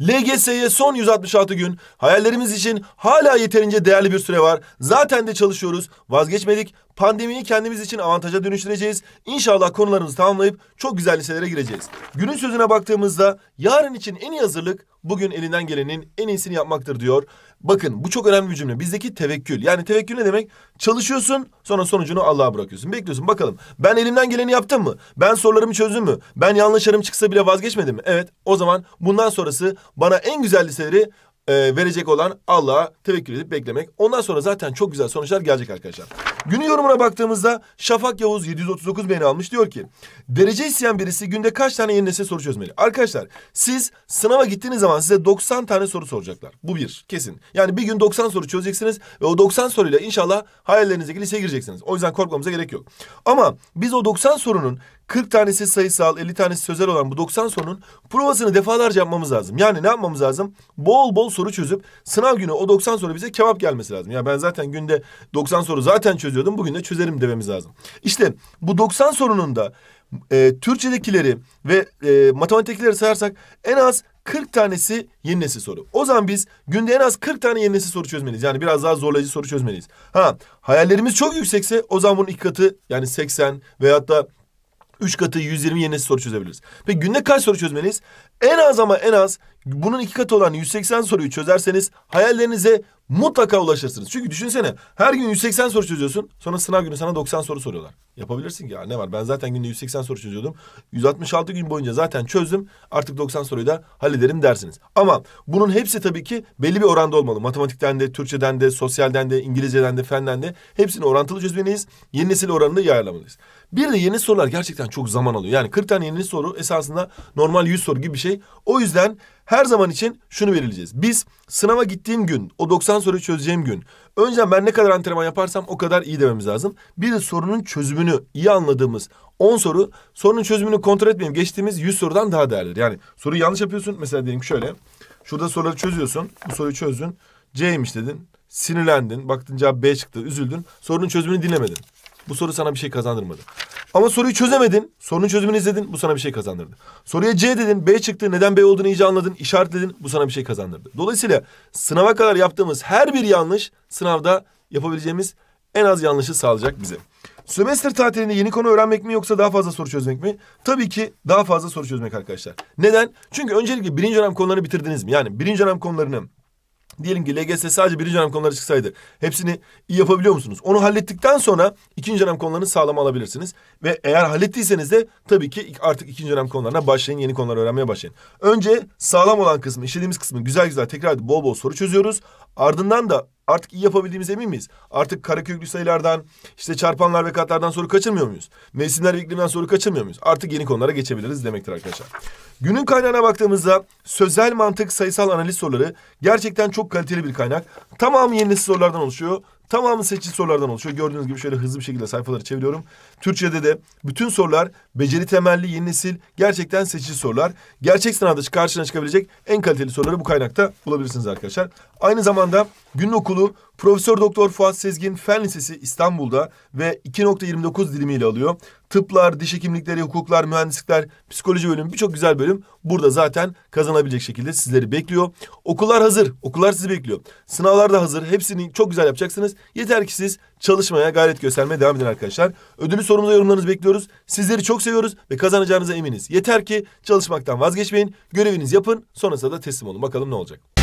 LGS'ye son 166 gün hayallerimiz için hala yeterince değerli bir süre var. Zaten de çalışıyoruz. Vazgeçmedik. Pandemiyi kendimiz için avantaja dönüştüreceğiz. İnşallah konularımızı tamamlayıp çok güzel liselere gireceğiz. Günün sözüne baktığımızda yarın için en iyi hazırlık bugün elinden gelenin en iyisini yapmaktır diyor. Bakın bu çok önemli bir cümle. Bizdeki tevekkül. Yani tevekkül ne demek? Çalışıyorsun sonra sonucunu Allah'a bırakıyorsun. Bekliyorsun bakalım. Ben elimden geleni yaptım mı? Ben sorularımı çözdüm mü? Ben yanlışlarım çıksa bile vazgeçmedim mi? Evet o zaman bundan sonrası bana en güzel liseleri e, verecek olan Allah'a tevekkül edip beklemek. Ondan sonra zaten çok güzel sonuçlar gelecek arkadaşlar. Günün yorumuna baktığımızda Şafak Yavuz 739 beğeni almış. Diyor ki derece isteyen birisi günde kaç tane yeni nesil soru çözmeli? Arkadaşlar siz sınava gittiğiniz zaman size 90 tane soru soracaklar. Bu bir kesin. Yani bir gün 90 soru çözeceksiniz ve o 90 soruyla inşallah hayallerinizdeki liseye gireceksiniz. O yüzden korkmamıza gerek yok. Ama biz o 90 sorunun 40 tanesi sayısal, 50 tanesi sözel olan bu 90 sorunun provasını defalarca yapmamız lazım. Yani ne yapmamız lazım? Bol bol soru çözüp sınav günü o 90 soru bize kebap gelmesi lazım. Ya ben zaten günde 90 soru zaten çözüyordum. Bugün de çözerim dememiz lazım. İşte bu 90 sorunun da e, Türkçedekileri ve e, matematiktekileri sayarsak en az 40 tanesi yeni nesil soru. O zaman biz günde en az 40 tane yeni nesil soru çözmeliyiz. Yani biraz daha zorlayıcı soru çözmeliyiz. Ha hayallerimiz çok yüksekse o zaman bunun iki katı yani 80 veyahut da Üç katı 120 yerine soru çözebiliriz. Peki günde kaç soru çözmeliyiz? En az ama en az bunun iki katı olan 180 soruyu çözerseniz hayallerinize Mutlaka ulaşırsınız. Çünkü düşünsene her gün 180 soru çözüyorsun. Sonra sınav günü sana 90 soru soruyorlar. Yapabilirsin ki ya ne var ben zaten günde 180 soru çözüyordum. 166 gün boyunca zaten çözdüm. Artık 90 soruyu da hallederim dersiniz. Ama bunun hepsi tabii ki belli bir oranda olmalı. Matematikten de, Türkçeden de, sosyalden de, İngilizceden de, fenden de hepsini orantılı çözmeliyiz. Yeni nesil oranında iyi ayarlamalıyız. Bir de yeni sorular gerçekten çok zaman alıyor. Yani 40 tane yeni soru esasında normal 100 soru gibi bir şey. O yüzden her zaman için şunu belirleyeceğiz. Biz sınava gittiğim gün, o 90 soruyu çözeceğim gün... ...önce ben ne kadar antrenman yaparsam o kadar iyi dememiz lazım. Bir de sorunun çözümünü iyi anladığımız 10 soru... ...sorunun çözümünü kontrol etmeyeyim geçtiğimiz 100 sorudan daha değerlidir. Yani soruyu yanlış yapıyorsun. Mesela diyelim ki şöyle. Şurada soruları çözüyorsun. Bu soruyu çözdün. C'ymiş dedin. Sinirlendin. Baktın cevap B çıktı. Üzüldün. Sorunun çözümünü dinlemedin. Bu soru sana bir şey kazandırmadı. Ama soruyu çözemedin. Sorunun çözümünü izledin. Bu sana bir şey kazandırdı. Soruya C dedin. B çıktı. Neden B olduğunu iyice anladın. işaretledin. Bu sana bir şey kazandırdı. Dolayısıyla sınava kadar yaptığımız her bir yanlış sınavda yapabileceğimiz en az yanlışı sağlayacak bize. Sömestr tatilinde yeni konu öğrenmek mi yoksa daha fazla soru çözmek mi? Tabii ki daha fazla soru çözmek arkadaşlar. Neden? Çünkü öncelikle birinci dönem konularını bitirdiniz mi? Yani birinci dönem konularını Diyelim ki LGS sadece birinci dönem konuları çıksaydı hepsini iyi yapabiliyor musunuz? Onu hallettikten sonra ikinci dönem konularını sağlam alabilirsiniz. Ve eğer hallettiyseniz de tabii ki artık ikinci dönem konularına başlayın, yeni konular öğrenmeye başlayın. Önce sağlam olan kısmı, işlediğimiz kısmı güzel güzel tekrar bol bol soru çözüyoruz. Ardından da artık iyi yapabildiğimiz emin miyiz? Artık kareköklü sayılardan, işte çarpanlar ve katlardan soru kaçırmıyor muyuz? Mevsimler ve iklimden soru kaçırmıyor muyuz? Artık yeni konulara geçebiliriz demektir arkadaşlar. Günün kaynağına baktığımızda sözel mantık sayısal analiz soruları gerçekten çok kaliteli bir kaynak. Tamamı yeni nesil sorulardan oluşuyor. Tamamı seçici sorulardan oluşuyor. Gördüğünüz gibi şöyle hızlı bir şekilde sayfaları çeviriyorum. Türkçe'de de bütün sorular beceri temelli yeni nesil gerçekten seçici sorular. Gerçek sınavda karşına çıkabilecek en kaliteli soruları bu kaynakta bulabilirsiniz arkadaşlar. Aynı zamanda günün okulu Profesör Doktor Fuat Sezgin Fen Lisesi İstanbul'da ve 2.29 dilimiyle alıyor. Tıplar, diş hekimlikleri, hukuklar, mühendislikler, psikoloji bölümü birçok güzel bölüm burada zaten kazanabilecek şekilde sizleri bekliyor. Okullar hazır, okullar sizi bekliyor. Sınavlar da hazır, hepsini çok güzel yapacaksınız. Yeter ki siz çalışmaya gayret göstermeye devam edin arkadaşlar. Ödülü sorumuza yorumlarınızı bekliyoruz. Sizleri çok seviyoruz ve kazanacağınıza eminiz. Yeter ki çalışmaktan vazgeçmeyin, görevinizi yapın, sonrasında da teslim olun. Bakalım ne olacak.